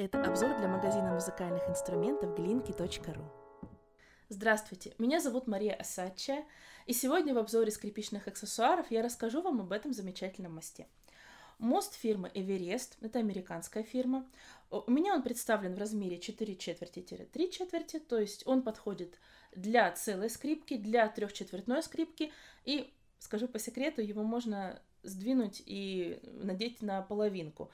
Это обзор для магазина музыкальных инструментов glinky.ru. Здравствуйте, меня зовут Мария Асача, и сегодня в обзоре скрипичных аксессуаров я расскажу вам об этом замечательном мосте. Мост фирмы Эверест, это американская фирма. У меня он представлен в размере 4 четверти-3 четверти, то есть он подходит для целой скрипки, для трехчетвертной скрипки, и, скажу по секрету, его можно сдвинуть и надеть на половинку.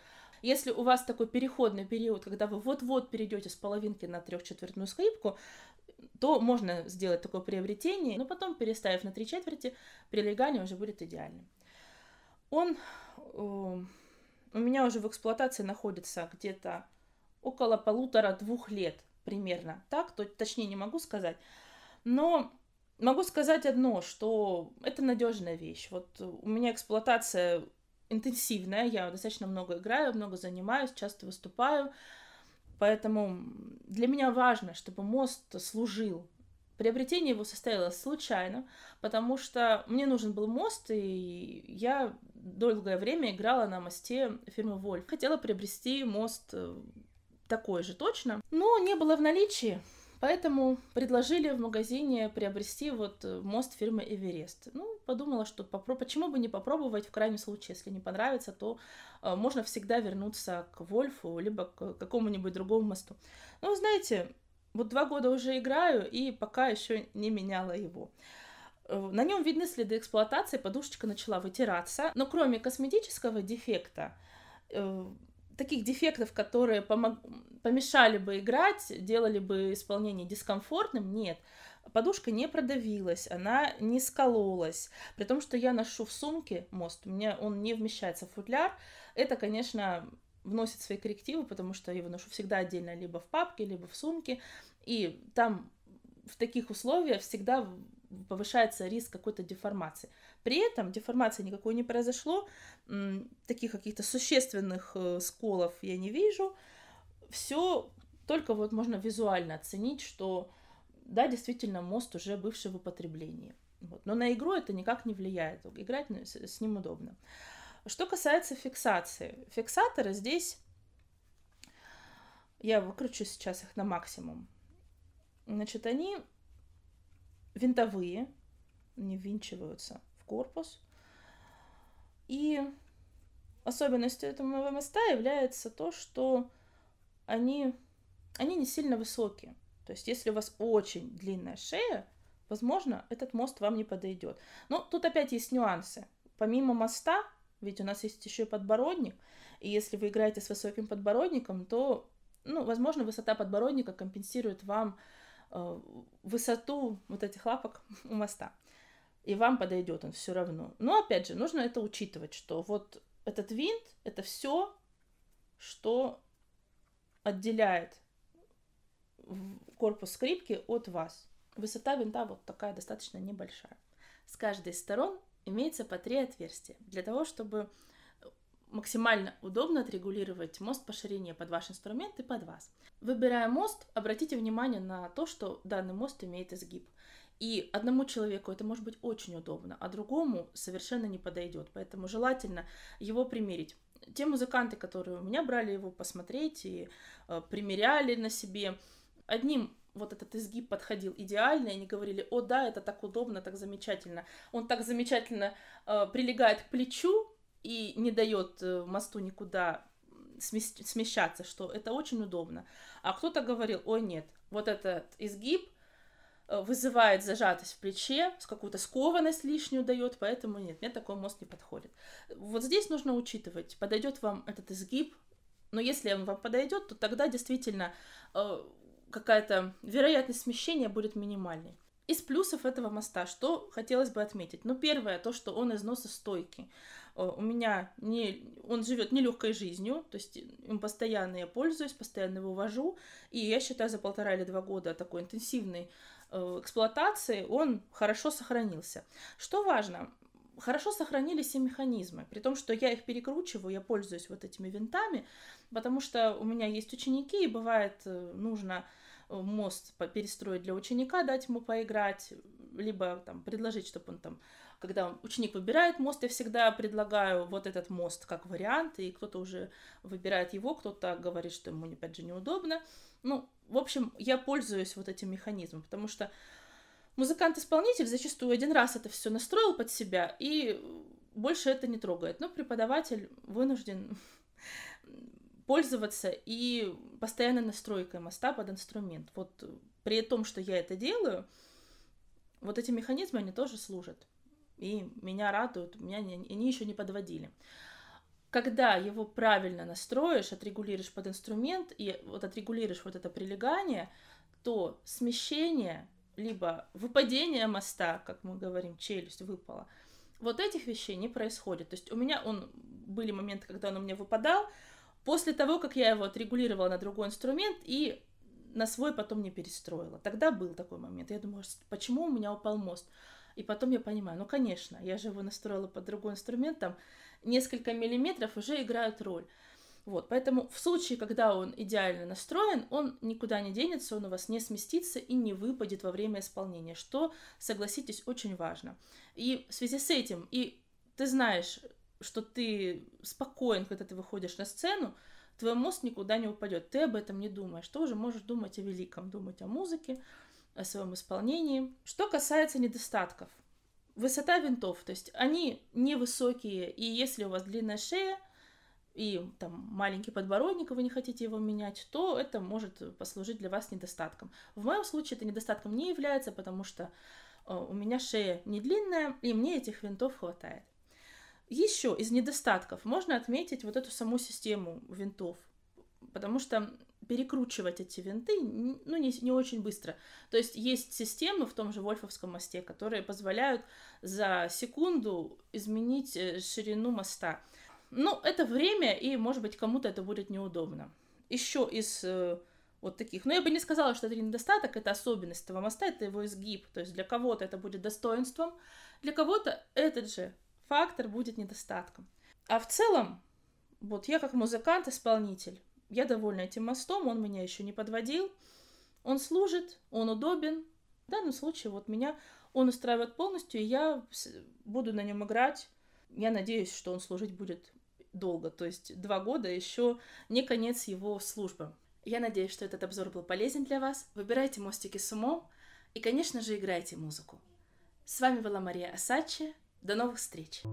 Если у вас такой переходный период, когда вы вот-вот перейдете с половинки на трехчетвертную скрипку, то можно сделать такое приобретение, но потом, переставив на три четверти, прилегание уже будет идеальным. Он э, у меня уже в эксплуатации находится где-то около полутора-двух лет примерно. Так, то, точнее не могу сказать. Но могу сказать одно, что это надежная вещь. Вот у меня эксплуатация интенсивная. Я достаточно много играю, много занимаюсь, часто выступаю. Поэтому для меня важно, чтобы мост служил. Приобретение его состоялось случайно, потому что мне нужен был мост, и я долгое время играла на мосте фирмы Вольф. Хотела приобрести мост э, такой же точно, но не было в наличии. Поэтому предложили в магазине приобрести вот э, мост фирмы Эверест. Ну, подумала, что попро... почему бы не попробовать в крайнем случае, если не понравится, то э, можно всегда вернуться к Вольфу, либо к какому-нибудь другому мосту. Ну, знаете, вот два года уже играю, и пока еще не меняла его. Э, на нем видны следы эксплуатации, подушечка начала вытираться, но кроме косметического дефекта, э, таких дефектов, которые помог... помешали бы играть, делали бы исполнение дискомфортным, нет. Подушка не продавилась, она не скололась. При том, что я ношу в сумке мост, у меня он не вмещается в футляр. Это, конечно, вносит свои коррективы, потому что я его ношу всегда отдельно либо в папке, либо в сумке. И там в таких условиях всегда повышается риск какой-то деформации. При этом деформации никакой не произошло, таких каких-то существенных э, сколов я не вижу. Все только вот можно визуально оценить, что да, действительно, мост уже бывший в употреблении. Вот. Но на игру это никак не влияет. Играть с ним удобно. Что касается фиксации. Фиксаторы здесь... Я выкручу сейчас их на максимум. Значит, они винтовые, они ввинчиваются в корпус. И особенностью этого моста является то, что они, они не сильно высокие. То есть, если у вас очень длинная шея, возможно, этот мост вам не подойдет. Но тут опять есть нюансы. Помимо моста, ведь у нас есть еще и подбородник, и если вы играете с высоким подбородником, то, ну, возможно, высота подбородника компенсирует вам Э, высоту вот этих лапок у моста. И вам подойдет он все равно. Но опять же, нужно это учитывать, что вот этот винт это все, что отделяет корпус скрипки от вас. Высота винта вот такая достаточно небольшая. С каждой из сторон имеется по три отверстия для того, чтобы максимально удобно отрегулировать мост по ширине под ваш инструмент и под вас. Выбирая мост, обратите внимание на то, что данный мост имеет изгиб. И одному человеку это может быть очень удобно, а другому совершенно не подойдет. Поэтому желательно его примерить. Те музыканты, которые у меня брали его посмотреть и э, примеряли на себе, одним вот этот изгиб подходил идеально, и они говорили, о да, это так удобно, так замечательно. Он так замечательно э, прилегает к плечу, и не дает э, мосту никуда смещаться, что это очень удобно. А кто-то говорил, ой, нет, вот этот изгиб э, вызывает зажатость в плече, какую-то скованность лишнюю дает, поэтому нет, мне такой мост не подходит. Вот здесь нужно учитывать, подойдет вам этот изгиб, но если он вам подойдет, то тогда действительно э, какая-то вероятность смещения будет минимальной. Из плюсов этого моста что хотелось бы отметить? Ну, первое, то, что он износостойкий. Э, у меня не, он живет нелегкой жизнью, то есть э, им постоянно я пользуюсь, постоянно его вожу, и я считаю, за полтора или два года такой интенсивной э, эксплуатации он хорошо сохранился. Что важно, хорошо сохранились все механизмы, при том, что я их перекручиваю, я пользуюсь вот этими винтами, потому что у меня есть ученики, и бывает нужно Э, мост перестроить для ученика, дать ему поиграть, либо там предложить, чтобы он там, когда ученик выбирает мост, я всегда предлагаю вот этот мост как вариант, и кто-то уже выбирает его, кто-то говорит, что ему, опять же, неудобно. Ну, в общем, я пользуюсь вот этим механизмом, потому что музыкант-исполнитель зачастую один раз это все настроил под себя и больше это не трогает. Но преподаватель вынужден пользоваться и постоянной настройкой моста под инструмент. Вот э, при том, что я это делаю, вот эти механизмы, они тоже служат. И меня радуют, меня не, они еще не подводили. Когда его правильно настроишь, отрегулируешь под инструмент и вот отрегулируешь вот это прилегание, то смещение, либо выпадение моста, как мы говорим, челюсть выпала, вот этих вещей не происходит. То есть у меня он, были моменты, когда он у меня выпадал, После того, как я его отрегулировала на другой инструмент и на свой потом не перестроила. Тогда был такой момент. Я думаю, почему у меня упал мост? И потом я понимаю, ну, конечно, я же его настроила под другой инструмент, там несколько миллиметров уже играют роль. Вот, поэтому в случае, когда он идеально настроен, он никуда не денется, он у вас не сместится и не выпадет во время исполнения, что, согласитесь, очень важно. И в связи с этим, и ты знаешь, что ты спокоен, когда ты выходишь на сцену, твой мозг никуда не упадет, ты об этом не думаешь, ты уже можешь думать о великом, думать о музыке, о своем исполнении. Что касается недостатков, высота винтов, то есть они невысокие, и если у вас длинная шея и там маленький подбородник, и вы не хотите его менять, то это может послужить для вас недостатком. В моем случае это недостатком не является, потому что э, у меня шея не длинная, и мне этих винтов хватает. Еще из недостатков можно отметить вот эту саму систему винтов, потому что перекручивать эти винты, ну, не, не очень быстро. То есть есть системы в том же вольфовском мосте, которые позволяют за секунду изменить э, ширину моста. Ну, это время, и, может быть, кому-то это будет неудобно. Еще из э, вот таких. Но ну, я бы не сказала, что это недостаток, это особенность этого моста, это его изгиб. То есть для кого-то это будет достоинством, для кого-то этот же фактор будет недостатком. А в целом, вот я как музыкант, исполнитель, я довольна этим мостом, он меня еще не подводил, он служит, он удобен. В данном случае вот меня он устраивает полностью, и я буду на нем играть. Я надеюсь, что он служить будет долго, то есть два года а еще не конец его службы. Я надеюсь, что этот обзор был полезен для вас. Выбирайте мостики с умом и, конечно же, играйте музыку. С вами была Мария Асачи. До новых встреч!